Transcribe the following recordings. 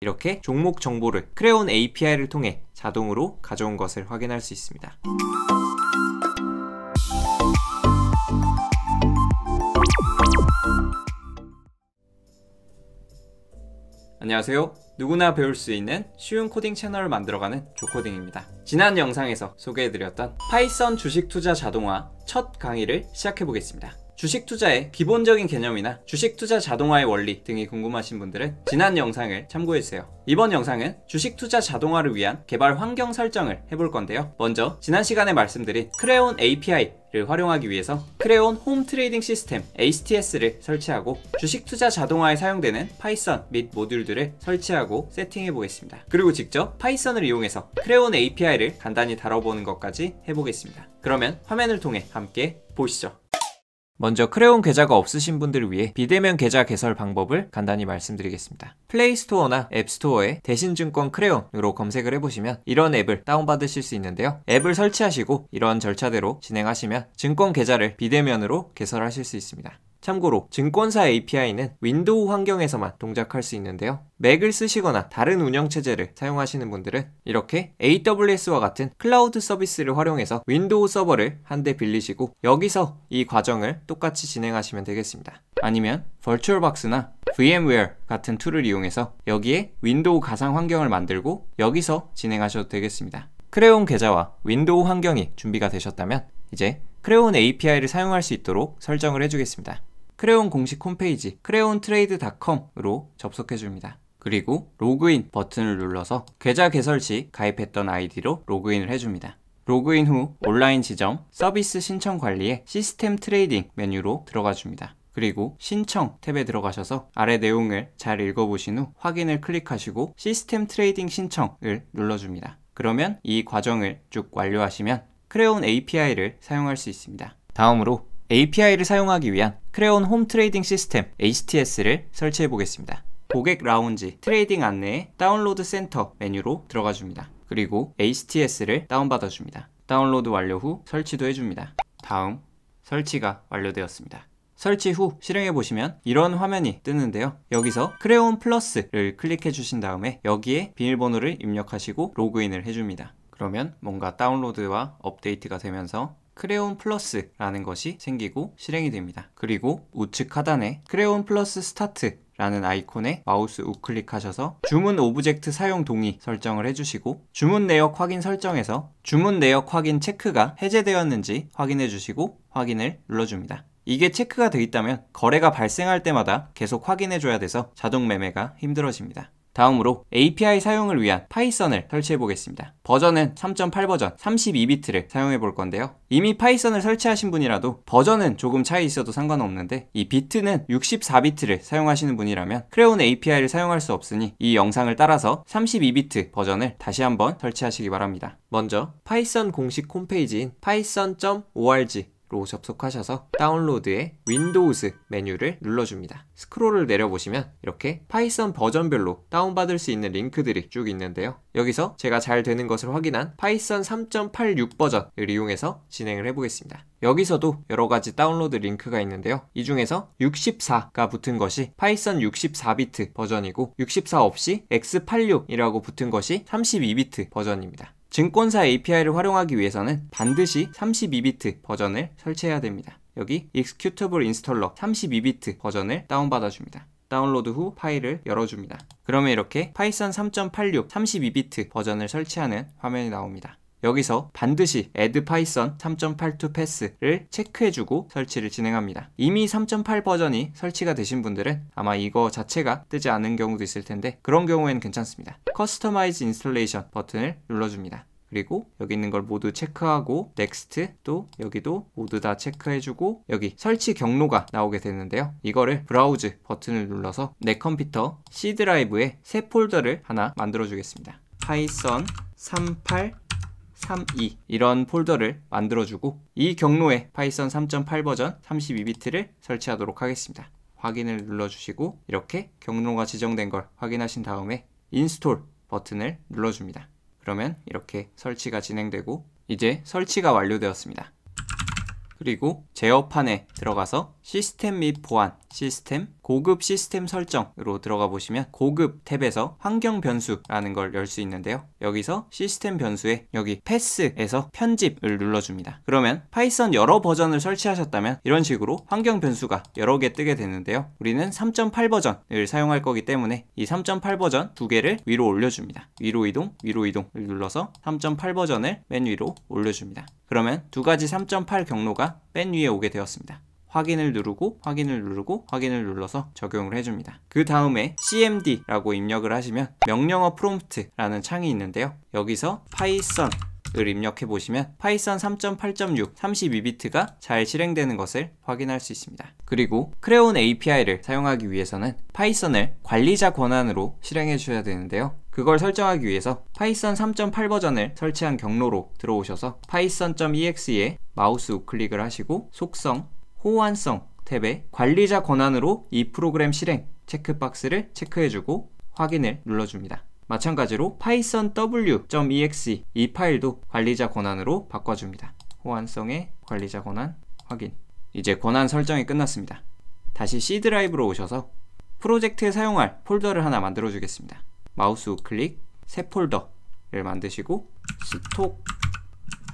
이렇게 종목 정보를 크레온 API를 통해 자동으로 가져온 것을 확인할 수 있습니다. 안녕하세요. 누구나 배울 수 있는 쉬운 코딩 채널을 만들어가는 조코딩입니다. 지난 영상에서 소개해드렸던 파이썬 주식 투자 자동화 첫 강의를 시작해보겠습니다. 주식 투자의 기본적인 개념이나 주식 투자 자동화의 원리 등이 궁금하신 분들은 지난 영상을 참고해주세요. 이번 영상은 주식 투자 자동화를 위한 개발 환경 설정을 해볼 건데요. 먼저 지난 시간에 말씀드린 크레온 API 를 활용하기 위해서 크레온 홈 트레이딩 시스템 HTS를 설치하고 주식 투자 자동화에 사용되는 파이썬 및 모듈들을 설치하고 세팅해 보겠습니다. 그리고 직접 파이썬을 이용해서 크레온 API를 간단히 다뤄보는 것까지 해보겠습니다. 그러면 화면을 통해 함께 보시죠. 먼저 크레온 계좌가 없으신 분들을 위해 비대면 계좌 개설 방법을 간단히 말씀드리겠습니다. 플레이스토어나 앱스토어에 대신증권 크레온으로 검색을 해보시면 이런 앱을 다운받으실 수 있는데요. 앱을 설치하시고 이런 절차대로 진행하시면 증권 계좌를 비대면으로 개설하실 수 있습니다. 참고로 증권사 API는 윈도우 환경에서만 동작할 수 있는데요. 맥을 쓰시거나 다른 운영체제를 사용하시는 분들은 이렇게 AWS와 같은 클라우드 서비스를 활용해서 윈도우 서버를 한 대 빌리시고 여기서 이 과정을 똑같이 진행하시면 되겠습니다. 아니면 v i r t u a l b o x 나 VMware 같은 툴을 이용해서 여기에 윈도우 가상 환경을 만들고 여기서 진행하셔도 되겠습니다. 크레용 계좌와 윈도우 환경이 준비가 되셨다면 이제 크레온 API를 사용할 수 있도록 설정을 해주겠습니다. 크레온 공식 홈페이지 크레온트레이드닷컴으로 접속해줍니다. 그리고 로그인 버튼을 눌러서 계좌 개설 시 가입했던 아이디로 로그인을 해줍니다. 로그인 후 온라인 지점, 서비스 신청 관리에 시스템 트레이딩 메뉴로 들어가 줍니다. 그리고 신청 탭에 들어가셔서 아래 내용을 잘 읽어보신 후 확인을 클릭하시고 시스템 트레이딩 신청을 눌러줍니다. 그러면 이 과정을 쭉 완료하시면 크레온 API를 사용할 수 있습니다. 다음으로 API를 사용하기 위한 크레온 홈 트레이딩 시스템 HTS를 설치해 보겠습니다. 고객 라운지 트레이딩 안내의 다운로드 센터 메뉴로 들어가 줍니다. 그리고 HTS를 다운받아 줍니다. 다운로드 완료 후 설치도 해줍니다. 다음 설치가 완료되었습니다. 설치 후 실행해 보시면 이런 화면이 뜨는데요. 여기서 크레온 플러스를 클릭해 주신 다음에 여기에 비밀번호를 입력하시고 로그인을 해줍니다. 그러면 뭔가 다운로드와 업데이트가 되면서 크레온 플러스라는 것이 생기고 실행이 됩니다. 그리고 우측 하단에 크레온 플러스 스타트 라는 아이콘에 마우스 우클릭하셔서 주문 오브젝트 사용 동의 설정을 해주시고 주문 내역 확인 설정에서 주문 내역 확인 체크가 해제되었는지 확인해 주시고 확인을 눌러줍니다. 이게 체크가 되어 있다면 거래가 발생할 때마다 계속 확인해 줘야 돼서 자동 매매가 힘들어집니다. 다음으로 API 사용을 위한 파이썬을 설치해 보겠습니다. 버전은 3.8버전 32비트를 사용해 볼 건데요. 이미 파이썬을 설치하신 분이라도 버전은 조금 차이 있어도 상관없는데 이 비트는 64비트를 사용하시는 분이라면 크레온 API를 사용할 수 없으니 이 영상을 따라서 32비트 버전을 다시 한번 설치하시기 바랍니다. 먼저 파이썬 공식 홈페이지인 python.org 로 접속하셔서 다운로드의 윈도우즈 메뉴를 눌러줍니다. 스크롤을 내려보시면 이렇게 파이썬 버전별로 다운받을 수 있는 링크들이 쭉 있는데요. 여기서 제가 잘 되는 것을 확인한 파이썬 3.86 버전을 이용해서 진행을 해보겠습니다. 여기서도 여러가지 다운로드 링크가 있는데요. 이 중에서 64가 붙은 것이 파이썬 64비트 버전이고 64 없이 x86이라고 붙은 것이 32비트 버전입니다. 증권사 API를 활용하기 위해서는 반드시 32비트 버전을 설치해야 됩니다. 여기 Executable Installer 32비트 버전을 다운받아줍니다. 다운로드 후 파일을 열어줍니다. 그러면 이렇게 파이썬 3.86 32비트 버전을 설치하는 화면이 나옵니다. 여기서 반드시 add python 3.82패스를 체크해주고 설치를 진행합니다. 이미 3.8 버전이 설치가 되신 분들은 아마 이거 자체가 뜨지 않은 경우도 있을 텐데 그런 경우에는 괜찮습니다. Customize Installation 버튼을 눌러줍니다. 그리고 여기 있는 걸 모두 체크하고 next 또 여기도 모두 다 체크해주고 여기 설치 경로가 나오게 되는데요 이거를 브라우즈 버튼을 눌러서 내 컴퓨터 C 드라이브에 새 폴더를 하나 만들어 주겠습니다 파이썬 38 32 이런 폴더를 만들어주고 이 경로에 파이썬 3.8 버전 32비트를 설치하도록 하겠습니다. 확인을 눌러주시고 이렇게 경로가 지정된 걸 확인하신 다음에 인스톨 버튼을 눌러줍니다. 그러면 이렇게 설치가 진행되고 이제 설치가 완료되었습니다. 그리고 제어판에 들어가서 시스템 및 보안, 시스템, 고급 시스템 설정으로 들어가 보시면 고급 탭에서 환경 변수라는 걸 열 수 있는데요. 여기서 시스템 변수에 여기 패스에서 편집을 눌러줍니다. 그러면 파이썬 여러 버전을 설치하셨다면 이런 식으로 환경 변수가 여러 개 뜨게 되는데요. 우리는 3.8 버전을 사용할 거기 때문에 이 3.8 버전 두 개를 위로 올려줍니다. 위로 이동, 위로 이동을 눌러서 3.8 버전을 맨 위로 올려줍니다. 그러면 두 가지 3.8 경로가 맨 위에 오게 되었습니다. 확인을 누르고 확인을 누르고 확인을 눌러서 적용을 해줍니다 그 다음에 cmd라고 입력을 하시면 명령어 프롬프트라는 창이 있는데요 여기서 파이썬 을 입력해 보시면 파이썬 3.8.6 32비트가 잘 실행되는 것을 확인할 수 있습니다. 그리고 크레온 API를 사용하기 위해서는 파이썬을 관리자 권한으로 실행해 주셔야 되는데요. 그걸 설정하기 위해서 파이썬 3.8 버전을 설치한 경로로 들어오셔서 python.exe에 마우스 우클릭을 하시고 속성 호환성 탭에 관리자 권한으로 이 프로그램 실행 체크박스를 체크해주고 확인을 눌러줍니다. 마찬가지로 python w.exe 이 파일도 관리자 권한으로 바꿔줍니다. 호환성의 관리자 권한 확인 이제 권한 설정이 끝났습니다. 다시 C 드라이브로 오셔서 프로젝트에 사용할 폴더를 하나 만들어 주겠습니다. 마우스 우클릭 새 폴더를 만드시고 스톡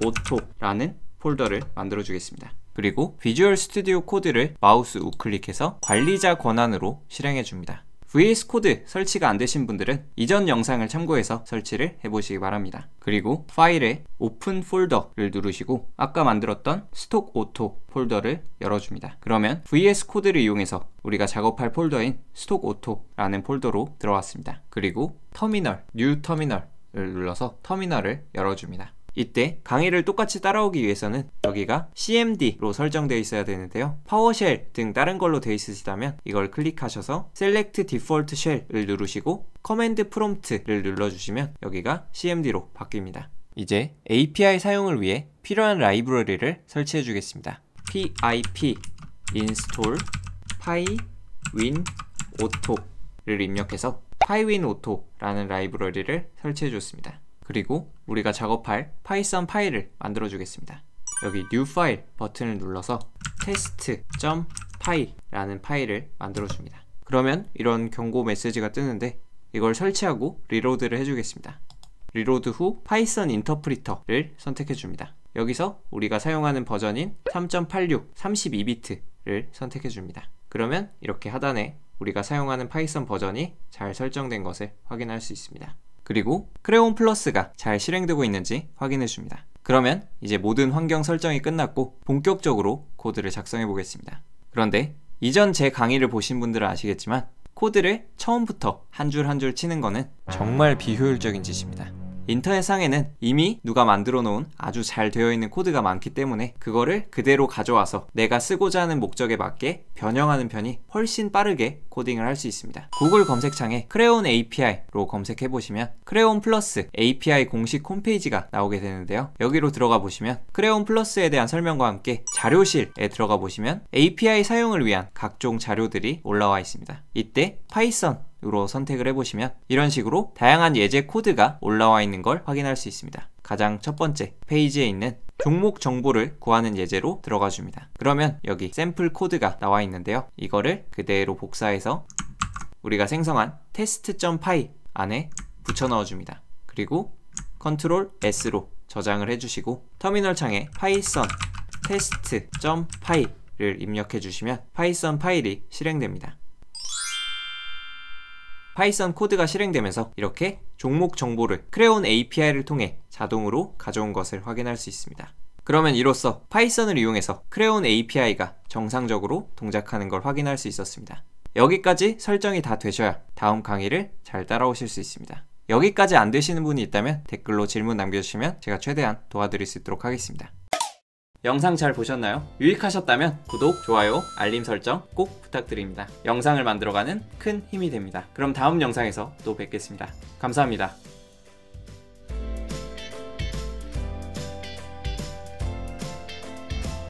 오토라는 폴더를 만들어 주겠습니다. 그리고 비주얼 스튜디오 코드를 마우스 우클릭해서 관리자 권한으로 실행해줍니다. VS 코드 설치가 안 되신 분들은 이전 영상을 참고해서 설치를 해보시기 바랍니다. 그리고 파일에 오픈 폴더를 누르시고 아까 만들었던 스톡 오토 폴더를 열어줍니다. 그러면 VS 코드를 이용해서 우리가 작업할 폴더인 스톡 오토라는 폴더로 들어왔습니다. 그리고 터미널, 뉴 터미널을 눌러서 터미널을 열어줍니다. 이때 강의를 똑같이 따라오기 위해서는 여기가 CMD로 설정되어 있어야 되는데요 파워쉘 등 다른 걸로 되어 있으시다면 이걸 클릭하셔서 Select Default Shell을 누르시고 Command Prompt를 눌러주시면 여기가 CMD로 바뀝니다 이제 API 사용을 위해 필요한 라이브러리를 설치해 주겠습니다 pip install pywinauto를 입력해서 pywinauto라는 라이브러리를 설치해 줬습니다 그리고 우리가 작업할 파이썬 파일을 만들어 주겠습니다. 여기 new 파일 버튼을 눌러서 test.py라는 파일을 만들어 줍니다. 그러면 이런 경고 메시지가 뜨는데 이걸 설치하고 리로드를 해주겠습니다. 리로드 후 파이썬 인터프리터를 선택해 줍니다. 여기서 우리가 사용하는 버전인 3.86 32비트를 선택해 줍니다. 그러면 이렇게 하단에 우리가 사용하는 파이썬 버전이 잘 설정된 것을 확인할 수 있습니다. 그리고 크레온 플러스가 잘 실행되고 있는지 확인해 줍니다. 그러면 이제 모든 환경 설정이 끝났고 본격적으로 코드를 작성해 보겠습니다. 그런데 이전 제 강의를 보신 분들은 아시겠지만 코드를 처음부터 한 줄 한 줄 치는 것은 정말 비효율적인 짓입니다. 인터넷상에는 이미 누가 만들어 놓은 아주 잘 되어 있는 코드가 많기 때문에 그거를 그대로 가져와서 내가 쓰고자 하는 목적에 맞게 변형하는 편이 훨씬 빠르게 코딩을 할 수 있습니다. 구글 검색창에 크레온 API로 검색해 보시면 크레온 플러스 API 공식 홈페이지가 나오게 되는데요. 여기로 들어가 보시면 크레온 플러스에 대한 설명과 함께 자료실에 들어가 보시면 API 사용을 위한 각종 자료들이 올라와 있습니다. 이때 파이썬 으로 선택을 해보시면 이런 식으로 다양한 예제 코드가 올라와 있는 걸 확인할 수 있습니다. 가장 첫 번째 페이지에 있는 종목 정보를 구하는 예제로 들어가 줍니다. 그러면 여기 샘플 코드가 나와 있는데요. 이거를 그대로 복사해서 우리가 생성한 test.py 안에 붙여 넣어 줍니다. 그리고 컨트롤 S로 저장을 해주시고 터미널 창에 python test.py를 입력해 주시면 파이썬 파일이 실행됩니다. 파이썬 코드가 실행되면서 이렇게 종목 정보를 크레온 API를 통해 자동으로 가져온 것을 확인할 수 있습니다. 그러면 이로써 파이썬을 이용해서 크레온 API가 정상적으로 동작하는 걸 확인할 수 있었습니다. 여기까지 설정이 다 되셔야 다음 강의를 잘 따라오실 수 있습니다. 여기까지 안 되시는 분이 있다면 댓글로 질문 남겨주시면 제가 최대한 도와드릴 수 있도록 하겠습니다. 영상 잘 보셨나요? 유익하셨다면 구독, 좋아요, 알림 설정 꼭 부탁드립니다. 영상을 만들어가는 큰 힘이 됩니다. 그럼 다음 영상에서 또 뵙겠습니다. 감사합니다.